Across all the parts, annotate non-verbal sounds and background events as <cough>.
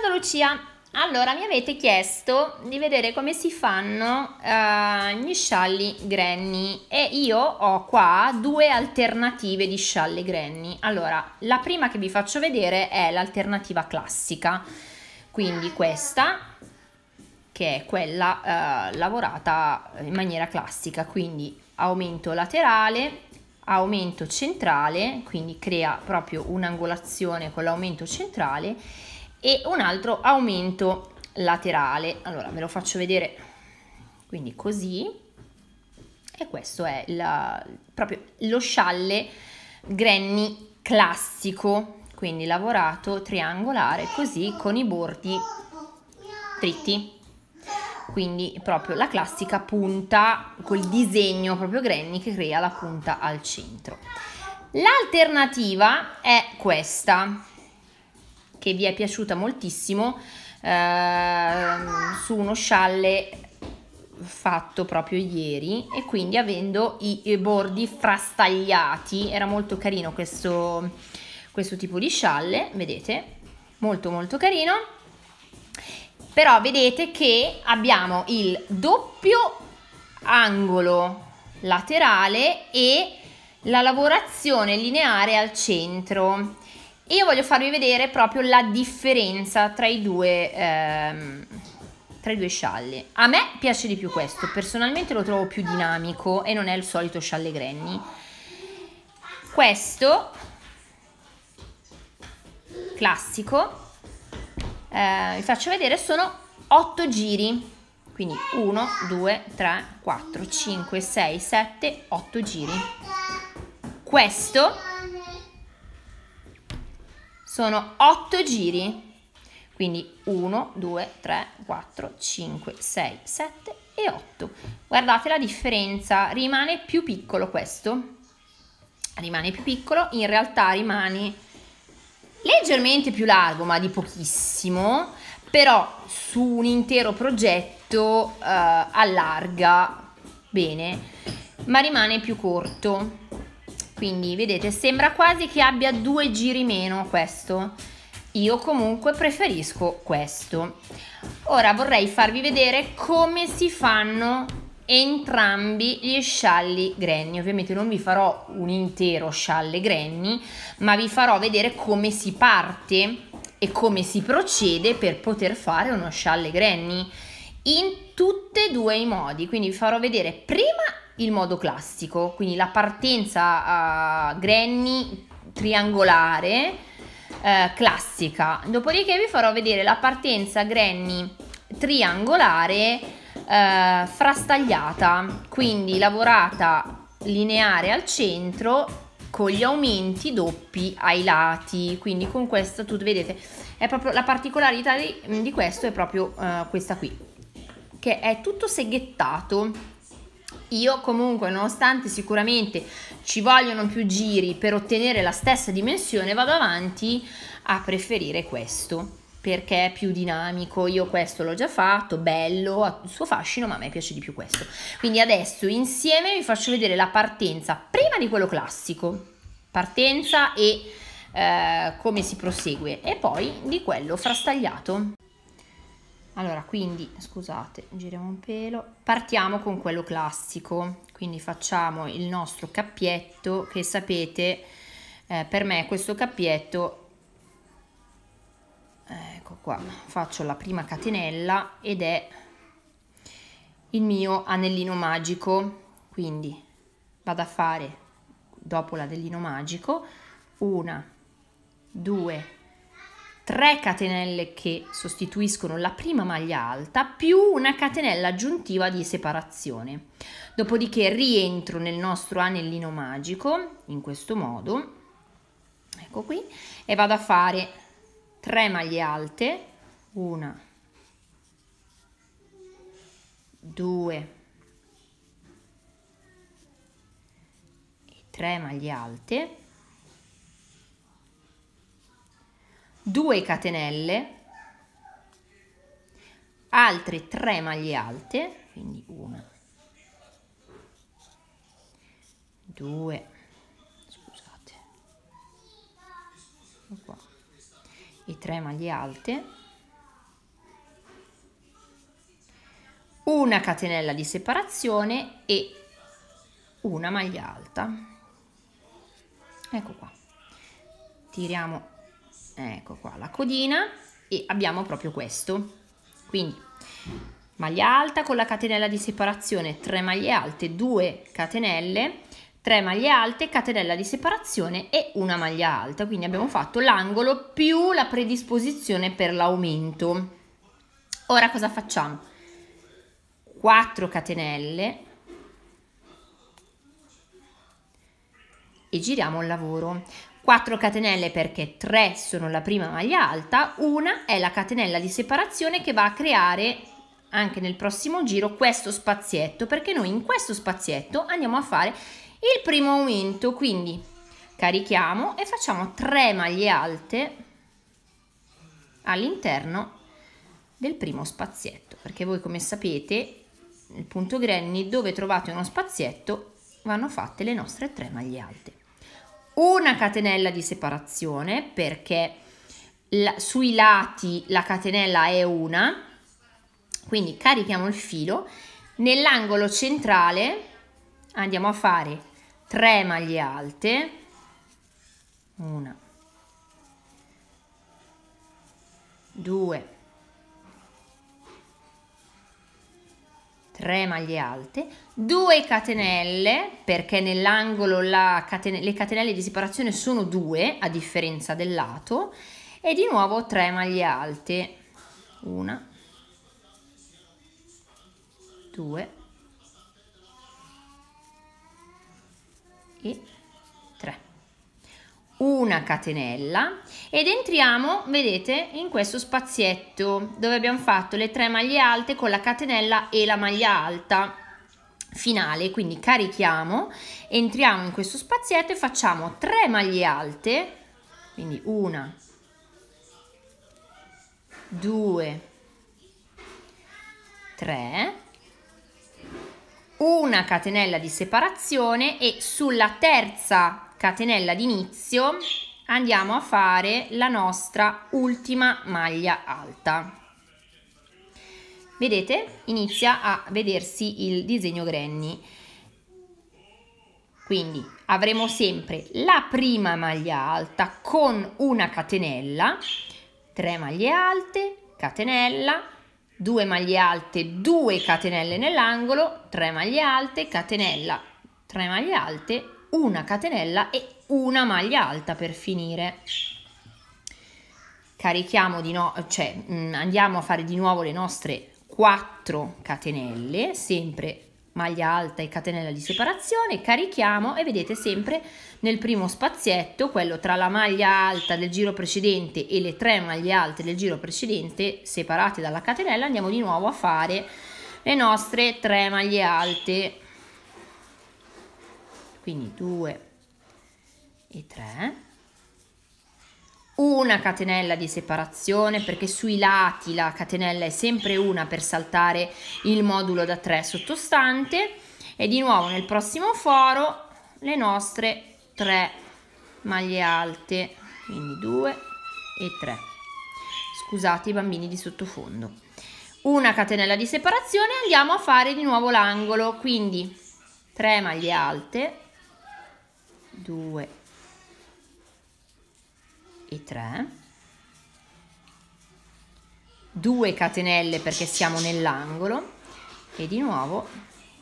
Ciao Lucia, allora mi avete chiesto di vedere come si fanno uh, gli scialli granny e io ho qua due alternative di scialli granny. Allora, la prima che vi faccio vedere è l'alternativa classica, quindi questa che è quella uh, lavorata in maniera classica, quindi aumento laterale, aumento centrale, quindi crea proprio un'angolazione con l'aumento centrale e un altro aumento laterale. Allora ve lo faccio vedere quindi così e questo è la, proprio lo scialle granny classico, quindi lavorato triangolare così con i bordi dritti. Quindi proprio la classica punta col disegno proprio granny che crea la punta al centro. L'alternativa è questa, che vi è piaciuta moltissimo eh, su uno scialle fatto proprio ieri e quindi avendo i, i bordi frastagliati era molto carino questo, questo tipo di scialle vedete molto molto carino però vedete che abbiamo il doppio angolo laterale e la lavorazione lineare al centro io voglio farvi vedere proprio la differenza tra i due, ehm, tra i due scialli. A me piace di più questo, personalmente lo trovo più dinamico e non è il solito scialle granny. Questo, classico, eh, vi faccio vedere, sono 8 giri. Quindi 1, 2, 3, 4, 5, 6, 7, 8 giri. Questo sono 8 giri, quindi 1, 2, 3, 4, 5, 6, 7 e 8. Guardate la differenza, rimane più piccolo questo, rimane più piccolo, in realtà rimane leggermente più largo, ma di pochissimo, però su un intero progetto eh, allarga bene, ma rimane più corto quindi vedete sembra quasi che abbia due giri meno questo io comunque preferisco questo ora vorrei farvi vedere come si fanno entrambi gli scialli granny ovviamente non vi farò un intero scialle granny ma vi farò vedere come si parte e come si procede per poter fare uno scialle granny in tutti e due i modi quindi vi farò vedere prima il modo classico, quindi la partenza a granny triangolare eh, classica. Dopodiché vi farò vedere la partenza granny triangolare eh, frastagliata, quindi lavorata lineare al centro con gli aumenti doppi ai lati quindi con questa tu vedete è proprio la particolarità di, di questo è proprio eh, questa qui che è tutto seghettato io comunque, nonostante sicuramente ci vogliono più giri per ottenere la stessa dimensione, vado avanti a preferire questo perché è più dinamico, io questo l'ho già fatto, bello, ha il suo fascino, ma a me piace di più questo. Quindi adesso insieme vi faccio vedere la partenza, prima di quello classico, partenza e eh, come si prosegue, e poi di quello frastagliato. Allora, quindi, scusate, giriamo un pelo. Partiamo con quello classico, quindi facciamo il nostro cappietto che sapete, eh, per me questo cappietto, ecco qua, faccio la prima catenella ed è il mio anellino magico, quindi vado a fare dopo l'anellino magico una, due, tre 3 catenelle che sostituiscono la prima maglia alta più una catenella aggiuntiva di separazione. Dopodiché rientro nel nostro anellino magico in questo modo, ecco qui, e vado a fare 3 maglie alte, 1, 2 e 3 maglie alte 2 catenelle, altre 3 maglie alte, quindi 1, 2, scusate, qua, e 3 maglie alte, una catenella di separazione e una maglia alta. Ecco qua. Tiriamo ecco qua la codina e abbiamo proprio questo quindi maglia alta con la catenella di separazione 3 maglie alte 2 catenelle 3 maglie alte catenella di separazione e una maglia alta quindi abbiamo fatto l'angolo più la predisposizione per l'aumento ora cosa facciamo 4 catenelle e giriamo il lavoro 4 catenelle perché 3 sono la prima maglia alta, una è la catenella di separazione che va a creare anche nel prossimo giro questo spazietto perché noi in questo spazietto andiamo a fare il primo aumento, quindi carichiamo e facciamo 3 maglie alte all'interno del primo spazietto perché voi come sapete nel punto granny dove trovate uno spazietto vanno fatte le nostre 3 maglie alte una catenella di separazione perché la, sui lati la catenella è una, quindi carichiamo il filo, nell'angolo centrale andiamo a fare 3 maglie alte, una, due, 3 maglie alte, 2 catenelle, perché nell'angolo catene le catenelle di separazione sono 2 a differenza del lato, e di nuovo 3 maglie alte, 1, 2 e 3 una catenella ed entriamo vedete in questo spazietto dove abbiamo fatto le tre maglie alte con la catenella e la maglia alta finale quindi carichiamo entriamo in questo spazietto e facciamo 3 maglie alte quindi una 2 3 una catenella di separazione e sulla terza catenella d'inizio andiamo a fare la nostra ultima maglia alta vedete inizia a vedersi il disegno granny quindi avremo sempre la prima maglia alta con una catenella 3 maglie alte catenella 2 maglie alte 2 catenelle nell'angolo 3 maglie alte catenella 3 maglie alte una catenella e una maglia alta per finire carichiamo di no cioè mm, andiamo a fare di nuovo le nostre 4 catenelle sempre maglia alta e catenella di separazione carichiamo e vedete sempre nel primo spazietto quello tra la maglia alta del giro precedente e le tre maglie alte del giro precedente separate dalla catenella andiamo di nuovo a fare le nostre tre maglie alte quindi 2 e 3 una catenella di separazione perché sui lati la catenella è sempre una per saltare il modulo da 3 sottostante e di nuovo nel prossimo foro le nostre 3 maglie alte quindi 2 e 3 scusate i bambini di sottofondo una catenella di separazione andiamo a fare di nuovo l'angolo quindi 3 maglie alte 2 e 3 2 catenelle perché siamo nell'angolo e di nuovo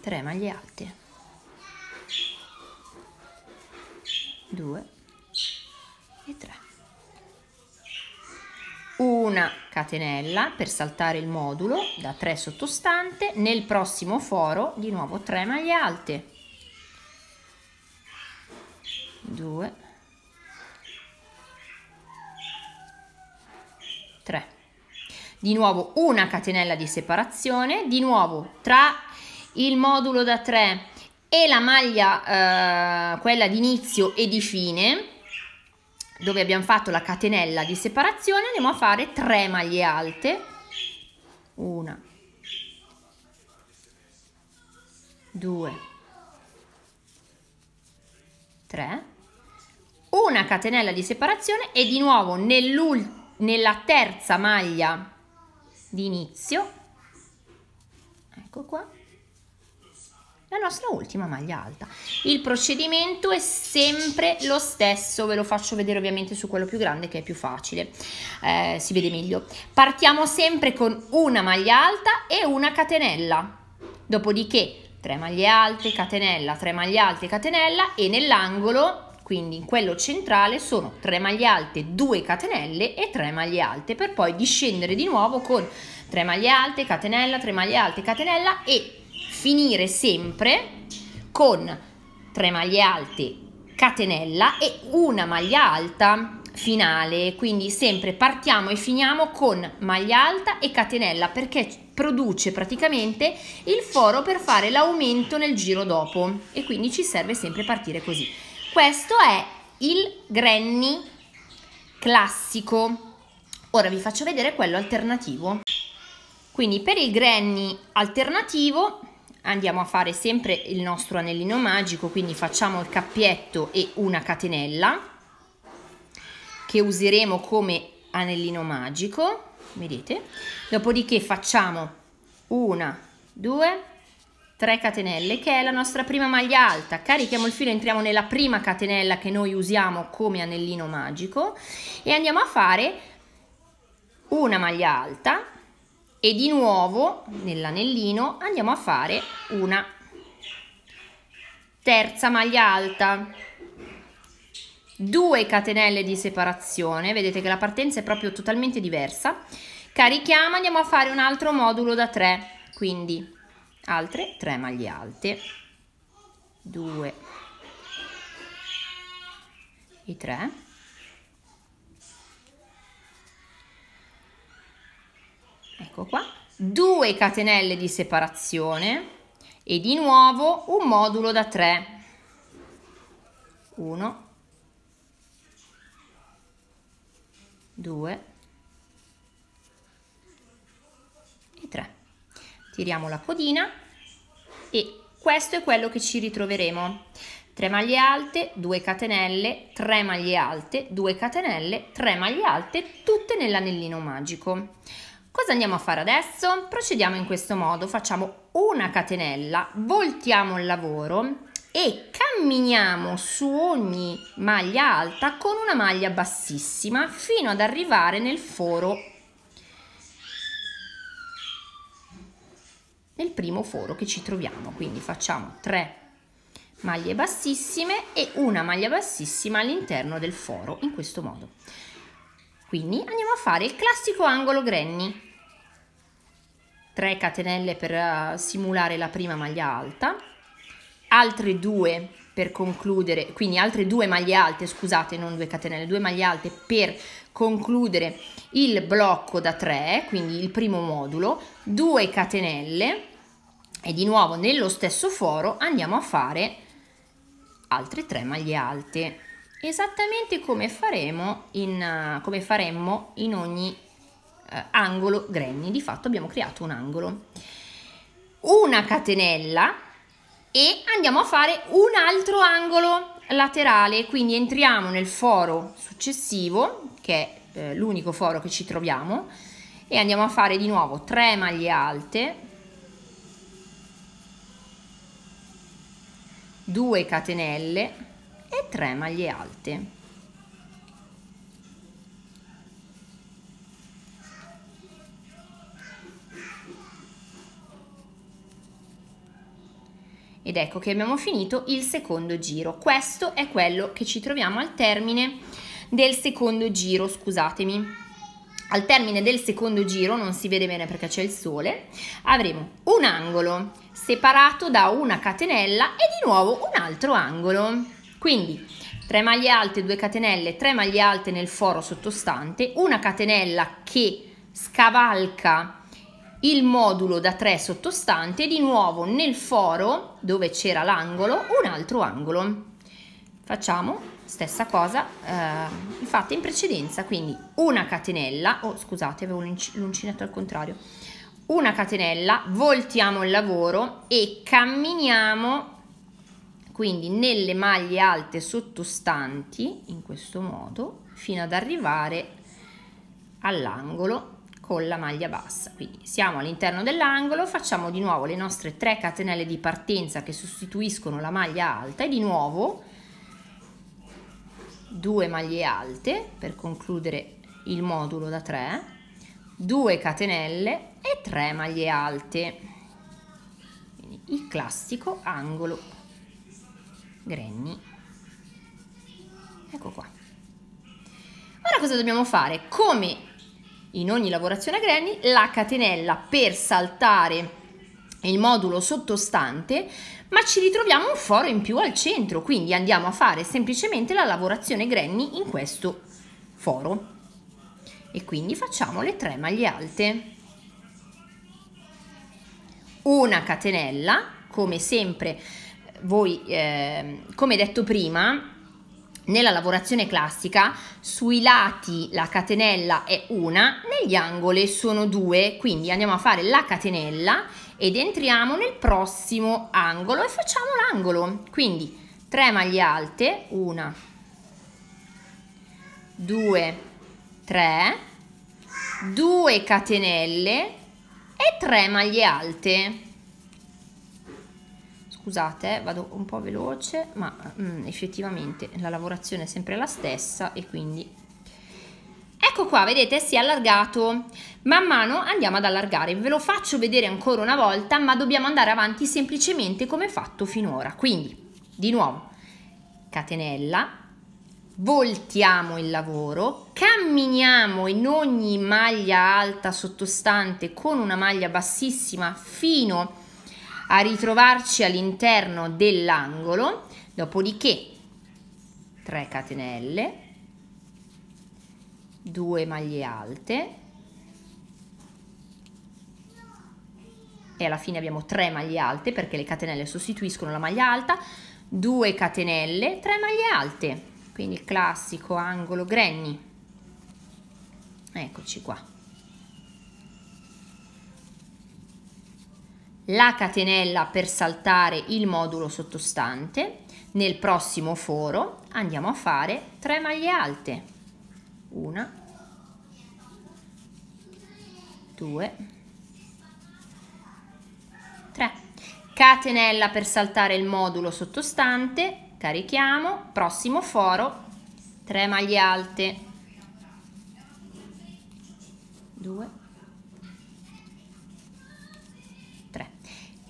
3 maglie alte 2 e 3 una catenella per saltare il modulo da 3 sottostante nel prossimo foro di nuovo 3 maglie alte 2 3 di nuovo una catenella di separazione di nuovo tra il modulo da 3 e la maglia eh, quella di inizio e di fine dove abbiamo fatto la catenella di separazione andiamo a fare 3 maglie alte una, due, tre una catenella di separazione e di nuovo nella terza maglia di inizio, ecco qua, la nostra ultima maglia alta. Il procedimento è sempre lo stesso, ve lo faccio vedere ovviamente su quello più grande che è più facile, eh, si vede meglio. Partiamo sempre con una maglia alta e una catenella, dopodiché 3 maglie alte, catenella, 3 maglie alte, catenella e nell'angolo quindi in quello centrale sono 3 maglie alte, 2 catenelle e 3 maglie alte per poi discendere di nuovo con 3 maglie alte, catenella, 3 maglie alte, catenella e finire sempre con 3 maglie alte, catenella e una maglia alta finale quindi sempre partiamo e finiamo con maglia alta e catenella perché produce praticamente il foro per fare l'aumento nel giro dopo e quindi ci serve sempre partire così questo è il granny classico. Ora vi faccio vedere quello alternativo. Quindi per il granny alternativo andiamo a fare sempre il nostro anellino magico, quindi facciamo il cappietto e una catenella che useremo come anellino magico, vedete? Dopodiché facciamo una, due, 3 catenelle che è la nostra prima maglia alta carichiamo il filo entriamo nella prima catenella che noi usiamo come anellino magico e andiamo a fare una maglia alta e di nuovo nell'anellino andiamo a fare una terza maglia alta 2 catenelle di separazione vedete che la partenza è proprio totalmente diversa carichiamo andiamo a fare un altro modulo da 3 quindi altre 3 maglie alte 2 i 3 ecco qua 2 catenelle di separazione e di nuovo un modulo da 3 1 2 tiriamo la codina e questo è quello che ci ritroveremo 3 maglie alte 2 catenelle 3 maglie alte 2 catenelle 3 maglie alte tutte nell'anellino magico cosa andiamo a fare adesso procediamo in questo modo facciamo una catenella voltiamo il lavoro e camminiamo su ogni maglia alta con una maglia bassissima fino ad arrivare nel foro nel primo foro che ci troviamo. Quindi facciamo 3 maglie bassissime e una maglia bassissima all'interno del foro, in questo modo. Quindi andiamo a fare il classico angolo granny. 3 catenelle per eh, simulare la prima maglia alta, altre 2 per concludere, quindi altre due maglie alte, scusate, non due catenelle, due maglie alte per concludere il blocco da 3, quindi il primo modulo, 2 catenelle e di nuovo nello stesso foro andiamo a fare altre 3 maglie alte, esattamente come faremo in, come faremmo in ogni eh, angolo granny, di fatto abbiamo creato un angolo. Una catenella e andiamo a fare un altro angolo laterale, quindi entriamo nel foro successivo, che è eh, l'unico foro che ci troviamo, e andiamo a fare di nuovo 3 maglie alte, 2 catenelle e 3 maglie alte. Ed ecco che abbiamo finito il secondo giro. Questo è quello che ci troviamo al termine del secondo giro, scusatemi. Al termine del secondo giro, non si vede bene perché c'è il sole, avremo un angolo separato da una catenella e di nuovo un altro angolo. Quindi 3 maglie alte, 2 catenelle, 3 maglie alte nel foro sottostante, una catenella che scavalca il modulo da 3 sottostante, di nuovo nel foro dove c'era l'angolo, un altro angolo. Facciamo stessa cosa eh, fatta in precedenza, quindi una catenella, oh scusate avevo l'uncinetto al contrario, una catenella, voltiamo il lavoro e camminiamo quindi nelle maglie alte sottostanti in questo modo fino ad arrivare all'angolo con la maglia bassa. Quindi siamo all'interno dell'angolo, facciamo di nuovo le nostre 3 catenelle di partenza che sostituiscono la maglia alta e di nuovo 2 maglie alte per concludere il modulo da 3, 2 catenelle e 3 maglie alte. Quindi il classico angolo granny. Ecco qua. Ora cosa dobbiamo fare? Come in ogni lavorazione a granny, la catenella per saltare il modulo sottostante, ma ci ritroviamo un foro in più al centro, quindi andiamo a fare semplicemente la lavorazione granny in questo foro. E quindi facciamo le tre maglie alte. Una catenella, come sempre voi, eh, come detto prima, nella lavorazione classica sui lati la catenella è una, negli angoli sono due, quindi andiamo a fare la catenella ed entriamo nel prossimo angolo e facciamo l'angolo. Quindi 3 maglie alte, 1, 2, 3, 2 catenelle e 3 maglie alte scusate eh, vado un po' veloce ma mm, effettivamente la lavorazione è sempre la stessa e quindi ecco qua vedete si è allargato man mano andiamo ad allargare ve lo faccio vedere ancora una volta ma dobbiamo andare avanti semplicemente come fatto finora quindi di nuovo catenella voltiamo il lavoro, camminiamo in ogni maglia alta sottostante con una maglia bassissima fino a a ritrovarci all'interno dell'angolo, dopodiché 3 catenelle, 2 maglie alte e alla fine abbiamo 3 maglie alte perché le catenelle sostituiscono la maglia alta, 2 catenelle, 3 maglie alte, quindi il classico angolo granny. Eccoci qua. la catenella per saltare il modulo sottostante nel prossimo foro andiamo a fare 3 maglie alte una due tre catenella per saltare il modulo sottostante carichiamo prossimo foro 3 maglie alte 2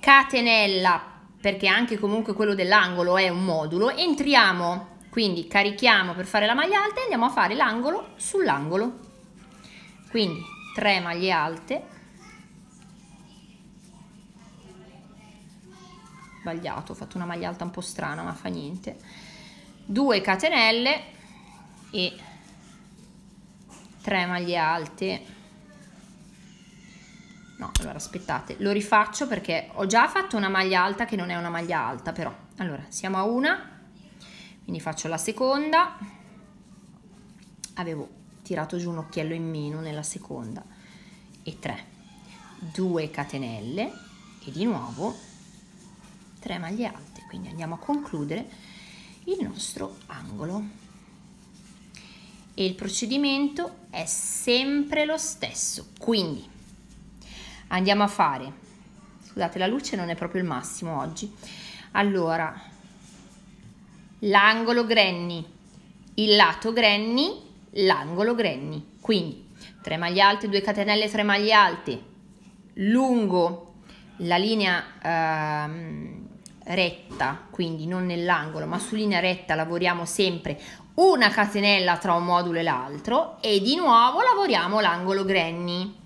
catenella, perché anche comunque quello dell'angolo è un modulo, entriamo, quindi carichiamo per fare la maglia alta e andiamo a fare l'angolo sull'angolo. Quindi 3 maglie alte, sbagliato, ho fatto una maglia alta un po' strana ma fa niente, 2 catenelle e 3 maglie alte allora aspettate, lo rifaccio perché ho già fatto una maglia alta che non è una maglia alta però. Allora, siamo a una, quindi faccio la seconda, avevo tirato giù un occhiello in meno nella seconda e 3, 2 catenelle e di nuovo 3 maglie alte, quindi andiamo a concludere il nostro angolo e il procedimento è sempre lo stesso quindi andiamo a fare scusate la luce non è proprio il massimo oggi allora l'angolo granny il lato granny l'angolo granny quindi 3 maglie alte 2 catenelle 3 maglie alte lungo la linea ehm, retta, quindi non nell'angolo, ma su linea retta lavoriamo sempre una catenella tra un modulo e l'altro e di nuovo lavoriamo l'angolo granny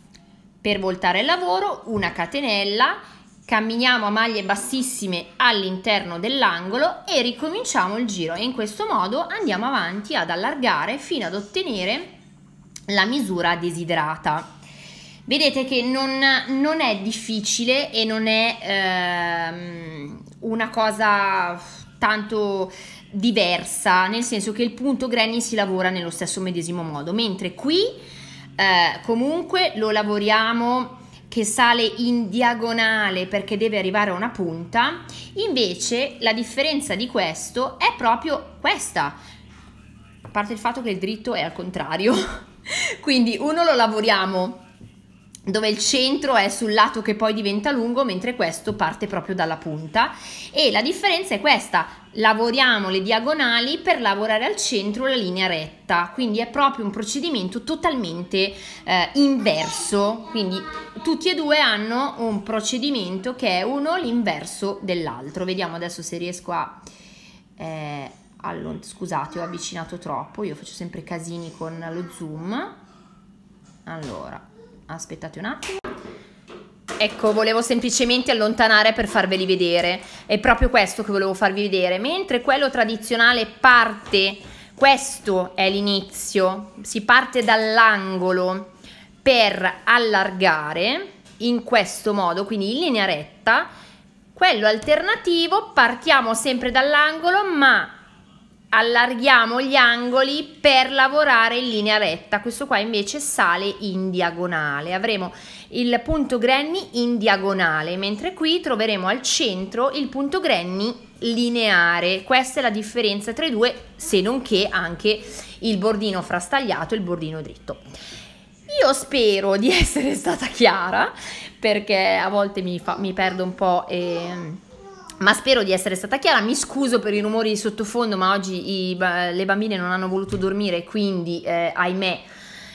per voltare il lavoro, una catenella, camminiamo a maglie bassissime all'interno dell'angolo e ricominciamo il giro e in questo modo andiamo avanti ad allargare fino ad ottenere la misura desiderata. Vedete che non, non è difficile e non è ehm, una cosa tanto diversa, nel senso che il punto granny si lavora nello stesso medesimo modo, mentre qui eh, comunque lo lavoriamo che sale in diagonale perché deve arrivare a una punta, invece la differenza di questo è proprio questa, a parte il fatto che il dritto è al contrario, <laughs> quindi uno lo lavoriamo dove il centro è sul lato che poi diventa lungo, mentre questo parte proprio dalla punta. E la differenza è questa, lavoriamo le diagonali per lavorare al centro la linea retta, quindi è proprio un procedimento totalmente eh, inverso, quindi tutti e due hanno un procedimento che è uno l'inverso dell'altro. Vediamo adesso se riesco a... Eh, allora, scusate, ho avvicinato troppo, io faccio sempre casini con lo zoom. Allora, aspettate un attimo ecco volevo semplicemente allontanare per farveli vedere è proprio questo che volevo farvi vedere mentre quello tradizionale parte questo è l'inizio si parte dall'angolo per allargare in questo modo quindi in linea retta quello alternativo partiamo sempre dall'angolo ma allarghiamo gli angoli per lavorare in linea retta questo qua invece sale in diagonale avremo il punto granny in diagonale mentre qui troveremo al centro il punto granny lineare questa è la differenza tra i due se non che anche il bordino frastagliato e il bordino dritto io spero di <laughs> essere stata chiara perché a volte mi, fa, mi perdo un po' e ma spero di essere stata chiara, mi scuso per i rumori di sottofondo, ma oggi i, le bambine non hanno voluto dormire, quindi eh, ahimè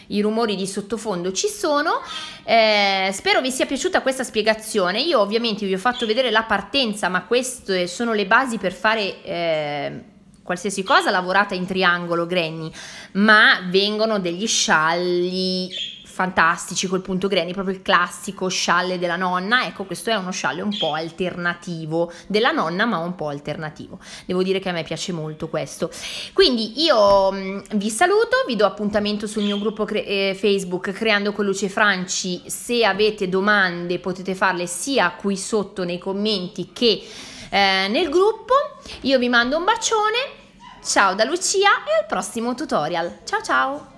i rumori di sottofondo ci sono. Eh, spero vi sia piaciuta questa spiegazione. Io ovviamente vi ho fatto vedere la partenza, ma queste sono le basi per fare... Eh, qualsiasi cosa lavorata in triangolo, granny, ma vengono degli scialli fantastici col punto granny, proprio il classico scialle della nonna. Ecco, questo è uno scialle un po' alternativo della nonna, ma un po' alternativo. Devo dire che a me piace molto questo. Quindi io mm, vi saluto, vi do appuntamento sul mio gruppo cre eh, Facebook Creando con Luce Franci. Se avete domande potete farle sia qui sotto nei commenti che eh, nel gruppo. Io vi mando un bacione. Ciao da Lucia e al prossimo tutorial. Ciao ciao!